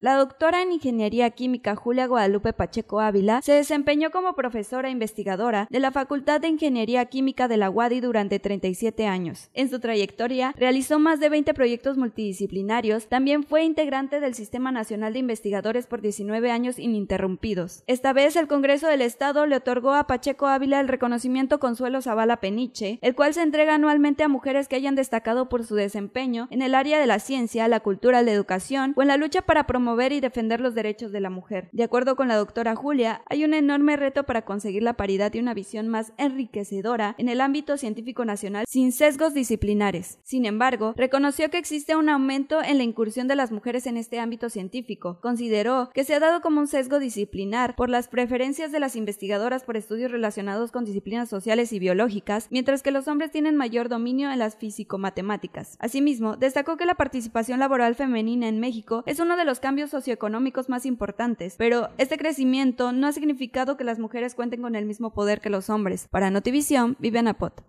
La doctora en Ingeniería Química Julia Guadalupe Pacheco Ávila se desempeñó como profesora investigadora de la Facultad de Ingeniería Química de la UADI durante 37 años. En su trayectoria realizó más de 20 proyectos multidisciplinarios, también fue integrante del Sistema Nacional de Investigadores por 19 años ininterrumpidos. Esta vez el Congreso del Estado le otorgó a Pacheco Ávila el reconocimiento Consuelo Zavala Peniche, el cual se entrega anualmente a mujeres que hayan destacado por su desempeño en el área de la ciencia, la cultura, la educación o en la lucha para promover y defender los derechos de la mujer. De acuerdo con la doctora Julia, hay un enorme reto para conseguir la paridad y una visión más enriquecedora en el ámbito científico nacional sin sesgos disciplinares. Sin embargo, reconoció que existe un aumento en la incursión de las mujeres en este ámbito científico. Consideró que se ha dado como un sesgo disciplinar por las preferencias de las investigadoras por estudios relacionados con disciplinas sociales y biológicas, mientras que los hombres tienen mayor dominio en las físico-matemáticas. Asimismo, destacó que la participación laboral femenina en México es uno de los cambios cambios socioeconómicos más importantes, pero este crecimiento no ha significado que las mujeres cuenten con el mismo poder que los hombres. Para Notivisión, Viviana Pot.